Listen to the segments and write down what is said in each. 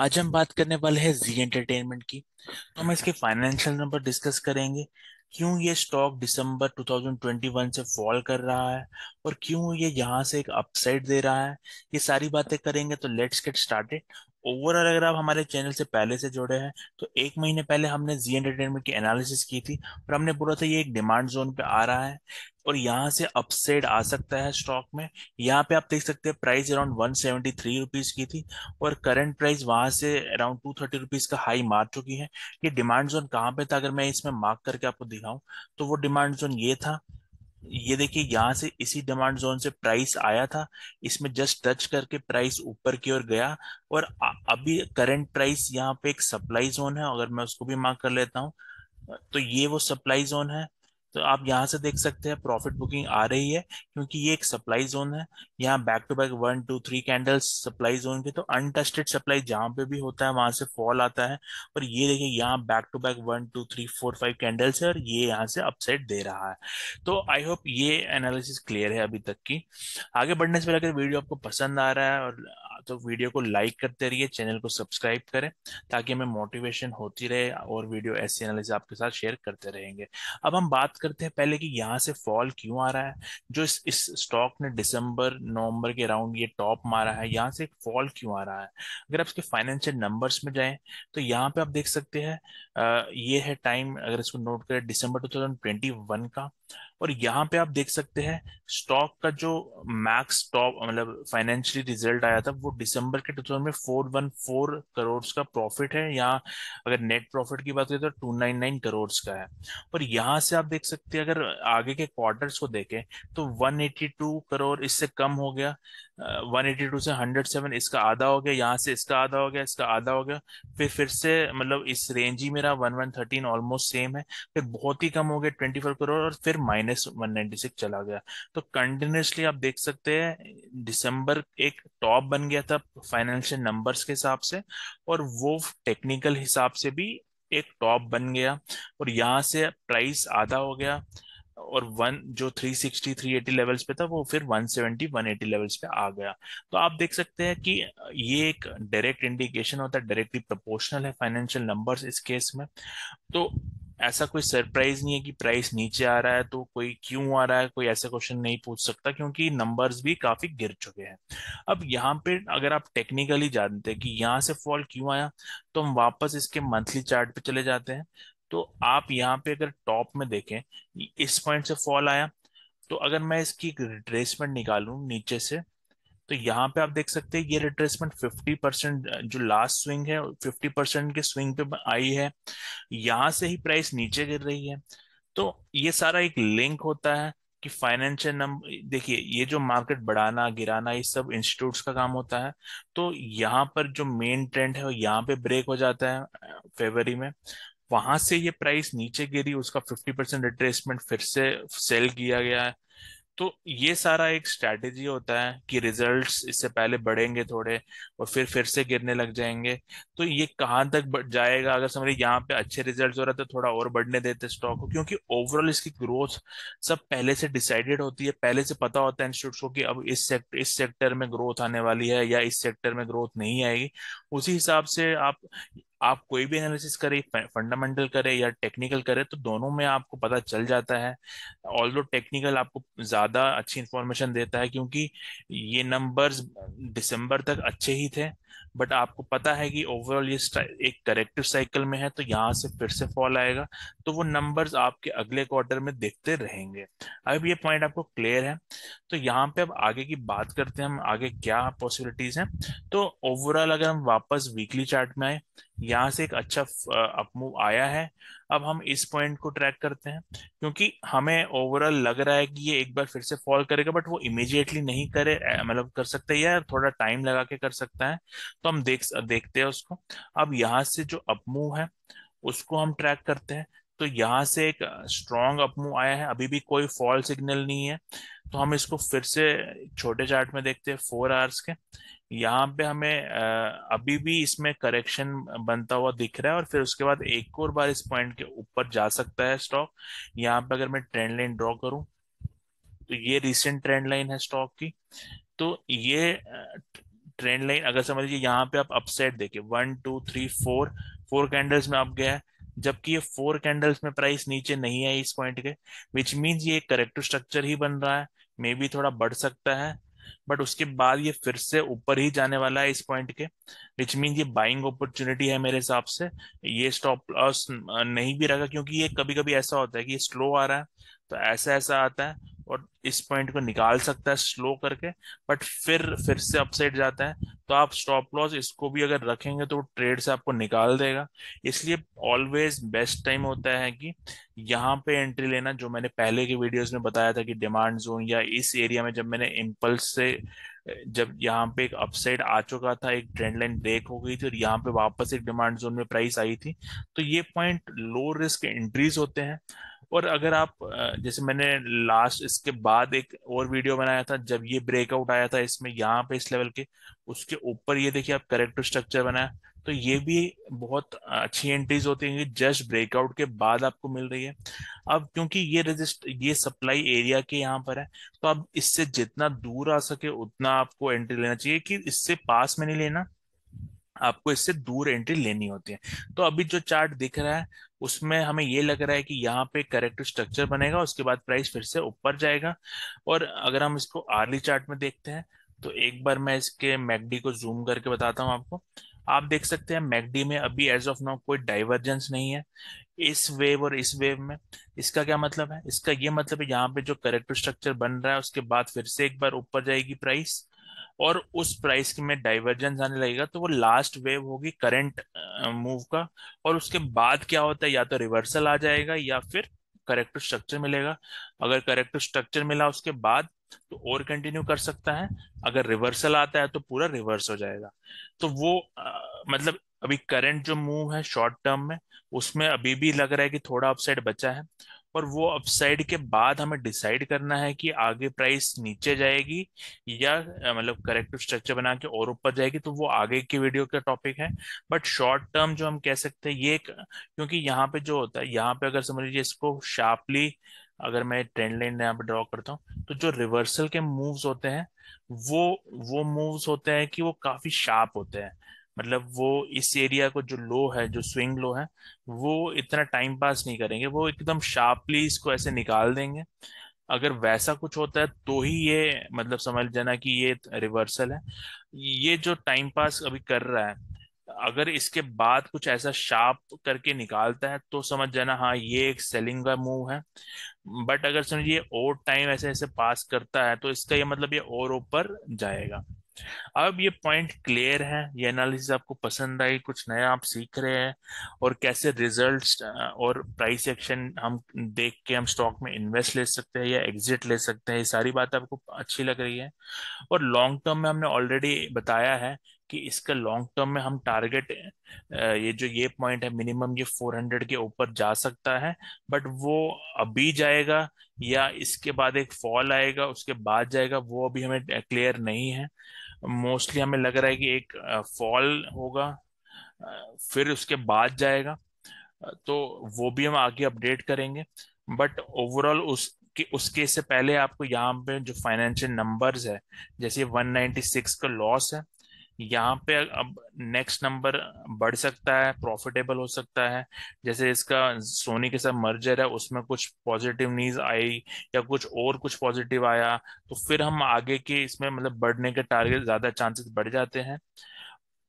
आज हम बात करने वाले हैं जी एंटरटेनमेंट की तो हम इसके फाइनेंशियल नंबर डिस्कस करेंगे क्यों ये स्टॉक दिसंबर 2021 से फॉल कर रहा है और क्यों ये यहाँ से एक अपसाइड दे रहा है ये सारी बातें करेंगे तो लेट्स गेट स्टार्टेड ओवरऑल अगर आप हमारे चैनल से पहले से जुड़े हैं तो एक महीने पहले हमने जी एंटरटेनमेंट की एनालिसिस की थी और हमने बोला था ये एक डिमांड जोन पे आ रहा है और यहाँ से अपसेड आ सकता है स्टॉक में यहाँ पे आप देख सकते हैं price around one seventy three rupees की थी और करंट प्राइस वहां से अराउंड टू थर्टी रुपीज का हाई मार चुकी है ये डिमांड जोन कहाँ पे था अगर मैं इसमें मार्क करके आपको दिखाऊं तो वो डिमांड जोन ये था ये देखिए यहाँ से इसी डिमांड जोन से प्राइस आया था इसमें जस्ट टच करके प्राइस ऊपर की ओर गया और अभी करंट प्राइस यहाँ पे एक सप्लाई जोन है अगर मैं उसको भी मार्क कर लेता हूँ तो ये वो सप्लाई जोन है तो आप यहां से देख सकते हैं प्रॉफिट बुकिंग आ रही है क्योंकि ये एक सप्लाई जोन है यहाँ back to back one two three candles supply zone के तो अनटेस्टेड सप्लाई जहां पे भी होता है वहां से फॉल आता है और ये देखिए यहाँ back to back one two three four five candles है और ये यहाँ से अपसाइड दे रहा है तो आई होप ये एनालिसिस क्लियर है अभी तक की आगे बढ़ने से पहले अगर वीडियो आपको पसंद आ रहा है और तो वीडियो को लाइक करते रहिए चैनल को सब्सक्राइब करें ताकि हमें मोटिवेशन होती रहे और वीडियो ऐसे एनालिसिस आपके साथ शेयर करते रहेंगे अब हम बात करते हैं पहले कि यहाँ से फॉल क्यों आ रहा है जो इस, इस स्टॉक ने दिसंबर नवंबर के अराउंड ये टॉप मारा है यहाँ से फॉल क्यों आ रहा है अगर आप इसके फाइनेंशियल नंबर्स में जाए तो यहाँ पे आप देख सकते हैं ये है टाइम अगर इसको नोट करें दिसंबर टू का और यहाँ पे आप देख सकते हैं स्टॉक का जो मैक्स टॉप मतलब फाइनेंशियली रिजल्ट आया था वो दिसंबर के टू थाउजेंड में फोर वन फोर करोड़ का प्रॉफिट है यहाँ अगर नेट प्रॉफिट की बात करें तो टू नाइन नाइन करोड़ का है और यहाँ से आप देख सकते हैं अगर आगे के क्वार्टर्स को देखें तो वन एटी टू करोड़ इससे कम हो गया वन एटी टू से हंड्रेड सेवन इसका आधा हो गया यहाँ से इसका आधा हो गया इसका आधा हो गया फिर फिर से मतलब इस रेंज ही मेरा one one thirteen almost same है फिर बहुत ही कम हो गया ट्वेंटी फोर करोड़ और फिर माइनस वन सिक्स चला गया तो कंटिन्यूसली आप देख सकते हैं दिसंबर एक टॉप बन गया था फाइनेंशियल नंबर्स के हिसाब से और वो टेक्निकल हिसाब से भी एक टॉप बन गया और यहाँ से प्राइस आधा हो गया और वन जो 360 380 लेवल्स पे था वो फिर 170 180 लेवल्स पे आ गया तो आप देख सकते हैं कि ये एक डायरेक्ट इंडिकेशन होता है डायरेक्टली प्रोपोर्शनल है फाइनेंशियल नंबर्स इस केस में तो ऐसा कोई सरप्राइज नहीं है कि प्राइस नीचे आ रहा है तो कोई क्यों आ रहा है कोई ऐसा क्वेश्चन नहीं पूछ सकता क्योंकि नंबर्स भी काफी गिर चुके हैं अब यहाँ पे अगर आप टेक्निकली जानते हैं कि यहाँ से फॉल क्यों आया तो हम वापस इसके मंथली चार्ट पे चले जाते हैं तो आप यहाँ पे अगर टॉप में देखें इस पॉइंट से फॉल आया तो अगर मैं इसकी रिट्रेसमेंट निकालू नीचे से तो यहाँ पे आप देख सकते हैं ये रिट्रेसमेंट 50 परसेंट जो लास्ट स्विंग है 50 परसेंट के स्विंग पे आई है यहाँ से ही प्राइस नीचे गिर रही है तो ये सारा एक लिंक होता है कि फाइनेंशियल नंबर देखिए ये जो मार्केट बढ़ाना गिराना ये सब इंस्टीट्यूट्स का काम होता है तो यहाँ पर जो मेन ट्रेंड है वो यहाँ पे ब्रेक हो जाता है फरवरी में वहां से ये प्राइस नीचे गिरी उसका फिफ्टी परसेंट रिट्रेसमेंट फिर से सेल किया गया है तो ये सारा एक स्ट्रैटेजी होता है कि रिजल्ट्स इससे पहले बढ़ेंगे थोड़े और फिर फिर से गिरने लग जाएंगे तो ये कहाँ तक जाएगा अगर समझिए यहाँ पे अच्छे रिजल्ट्स हो रहा है तो थोड़ा और बढ़ने देते स्टॉक को क्योंकि ओवरऑल इसकी ग्रोथ सब पहले से डिसाइडेड होती है पहले से पता होता है इंस्टीट्यूट को कि अब इस सेक्टर इस सेक्टर में ग्रोथ आने वाली है या इस सेक्टर में ग्रोथ नहीं आएगी उसी हिसाब से आप आप कोई भी एनालिसिस करें फंडामेंटल करें या टेक्निकल करें तो दोनों में आपको पता चल जाता है ऑल दो टेक्निकल आपको ज़्यादा अच्छी इंफॉर्मेशन देता है क्योंकि ये नंबर्स दिसंबर तक अच्छे ही थे बट आपको पता है कि ओवरऑल ये एक करेक्टिव साइकिल में है तो यहाँ से फिर से फॉल आएगा तो वो नंबर्स आपके अगले क्वार्टर में देखते रहेंगे अब ये पॉइंट आपको क्लियर है तो यहाँ पे अब आगे की बात करते हैं हम आगे क्या पॉसिबिलिटीज हैं तो ओवरऑल अगर हम वापस वीकली चार्ट में आए यहाँ से एक अच्छा अपमूव आया है अब हम इस पॉइंट को ट्रैक करते हैं क्योंकि हमें ओवरऑल लग रहा है कि ये एक बार फिर से फॉल करेगा बट वो इमिजिएटली नहीं करे मतलब कर सकते या थोड़ा टाइम लगा के कर सकता है तो हम देख देखते हैं उसको अब यहाँ से जो अपमूव है उसको हम ट्रैक करते हैं तो यहाँ से एक स्ट्रॉन्ग अपमूव आया है अभी भी कोई फॉल सिग्नल नहीं है तो हम इसको फिर से छोटे चार्ट में देखते हैं फोर आवर्स के यहाँ पे हमें अभी भी इसमें करेक्शन बनता हुआ दिख रहा है और फिर उसके बाद एक और बार इस पॉइंट के ऊपर जा सकता है स्टॉक यहाँ पे अगर मैं ट्रेंड लाइन ड्रॉ करूं तो ये रिसेंट ट्रेंड लाइन है स्टॉक की तो ये ट्रेंड लाइन अगर समझ लीजिए यहाँ पे आप अपसेट देखिए one two three four four candles में आप गया है जबकि ये फोर कैंडल्स में प्राइस नीचे नहीं आई इस पॉइंट के विच मीन्स ये करेक्टिव स्ट्रक्चर ही बन रहा है मे बी थोड़ा बढ़ सकता है बट उसके बाद ये फिर से ऊपर ही जाने वाला है इस पॉइंट के विच मीन ये बाइंग अपॉर्चुनिटी है मेरे हिसाब से ये स्टॉप लॉस नहीं भी रहेगा क्योंकि ये कभी कभी ऐसा होता है कि ये स्लो आ रहा है तो ऐसा ऐसा आता है और इस पॉइंट को निकाल सकता है स्लो करके बट फिर फिर से अपसाइड जाता है तो आप स्टॉप लॉस इसको भी अगर रखेंगे तो ट्रेड से आपको निकाल देगा इसलिए ऑलवेज बेस्ट टाइम होता है कि यहाँ पे एंट्री लेना जो मैंने पहले के वीडियोस में बताया था कि डिमांड जोन या इस एरिया में जब मैंने इम्पल्स से जब यहाँ पे एक अपसाइड आ चुका था एक ट्रेंड लाइन ब्रेक हो गई थी और यहाँ पे वापस एक डिमांड जोन में प्राइस आई थी तो ये पॉइंट लो रिस्क एंट्रीज होते हैं और अगर आप जैसे मैंने लास्ट इसके बाद एक और वीडियो बनाया था जब ये ब्रेकआउट आया था इसमें यहाँ पे इस लेवल के उसके ऊपर ये देखिए आप करेक्टर स्ट्रक्चर बनाया तो ये भी बहुत अच्छी एंट्रीज होती है जस्ट ब्रेकआउट के बाद आपको मिल रही है अब क्योंकि ये रजिस्ट ये सप्लाई एरिया के यहाँ पर है तो अब इससे जितना दूर आ सके उतना आपको एंट्री लेना चाहिए कि इससे पास में नहीं लेना आपको इससे दूर एंट्री लेनी होती है तो अभी जो चार्ट दिख रहा है उसमें हमें ये लग रहा है कि यहाँ पे करेक्ट स्ट्रक्चर बनेगा उसके बाद प्राइस फिर से ऊपर जाएगा और अगर हम इसको आर्ली चार्ट में देखते हैं तो एक बार मैं इसके मैगडी को जूम करके बताता हूँ आपको आप देख सकते हैं मैगडी में अभी एज ऑफ नाउ कोई डाइवर्जेंस नहीं है इस वेव और इस वेव में इसका क्या मतलब है इसका ये मतलब है यहाँ पे जो करेक्ट स्ट्रक्चर बन रहा है उसके बाद फिर से एक बार ऊपर जाएगी प्राइस और उस प्राइस में डाइवर्जेंस आने लगेगा तो वो लास्ट वेव होगी करंट मूव का और उसके बाद क्या होता है या तो रिवर्सल आ जाएगा या फिर करेक्टिव स्ट्रक्चर मिलेगा अगर करेक्टिव स्ट्रक्चर मिला उसके बाद तो और कंटिन्यू कर सकता है अगर रिवर्सल आता है तो पूरा रिवर्स हो जाएगा तो वो आ, मतलब अभी करंट जो मूव है शॉर्ट टर्म में उसमें अभी भी लग रहा है कि थोड़ा अपसाइड बचा है और वो अपसाइड के बाद हमें डिसाइड करना है कि आगे प्राइस नीचे जाएगी या मतलब करेक्टिव स्ट्रक्चर बना के और ऊपर जाएगी तो वो आगे की वीडियो का टॉपिक है बट शॉर्ट टर्म जो हम कह सकते हैं ये क्योंकि यहाँ पे जो होता है यहाँ पे अगर समझ लीजिए इसको शार्पली अगर मैं ट्रेंड लाइन यहाँ पे ड्रॉ करता हूँ तो जो रिवर्सल के मूव्स होते हैं वो वो मूव्स होते हैं कि वो काफी शार्प होते हैं मतलब वो इस एरिया को जो लो है जो स्विंग लो है वो इतना टाइम पास नहीं करेंगे वो एकदम शार्पली इसको ऐसे निकाल देंगे अगर वैसा कुछ होता है तो ही ये मतलब समझ जाना कि ये रिवर्सल है ये जो टाइम पास अभी कर रहा है अगर इसके बाद कुछ ऐसा शार्प करके निकालता है तो समझ जाना हाँ ये एक सेलिंग का मूव है बट अगर समझिए और टाइम ऐसे ऐसे पास करता है तो इसका ये मतलब ये और ऊपर जाएगा अब ये पॉइंट क्लियर है ये एनालिसिस आपको पसंद आई कुछ नया आप सीख रहे हैं और कैसे रिजल्ट्स और प्राइस एक्शन हम देख के हम स्टॉक में इन्वेस्ट ले सकते हैं या एग्जिट ले सकते हैं ये सारी बात आपको अच्छी लग रही है और लॉन्ग टर्म में हमने ऑलरेडी बताया है कि इसका लॉन्ग टर्म में हम टारगेट ये जो ये पॉइंट है मिनिमम ये 400 के ऊपर जा सकता है बट वो अभी जाएगा या इसके बाद एक फॉल आएगा उसके बाद जाएगा वो अभी हमें क्लियर नहीं है मोस्टली हमें लग रहा है कि एक फॉल होगा फिर उसके बाद जाएगा तो वो भी हम आगे अपडेट करेंगे बट ओवरऑल उस कि उसके से पहले आपको यहाँ पे जो फाइनेंशियल नंबर्स है जैसे 196 का लॉस है यहाँ पे अब नेक्स्ट नंबर बढ़ सकता है प्रॉफिटेबल हो सकता है जैसे इसका सोनी के साथ मर्जर है उसमें कुछ पॉजिटिव न्यूज आई या कुछ और कुछ पॉजिटिव आया तो फिर हम आगे के इसमें मतलब बढ़ने के टारगेट ज्यादा चांसेस बढ़ जाते हैं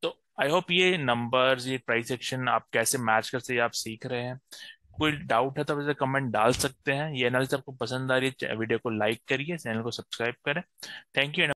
तो आई होप ये नंबर्स ये प्राइस एक्शन आप कैसे मैच कर सकते आप सीख रहे हैं कोई डाउट है तो वैसे कमेंट डाल सकते हैं ये एनालिसिस आपको पसंद आ रही है वीडियो को लाइक करिए चैनल को सब्सक्राइब करें थैंक यू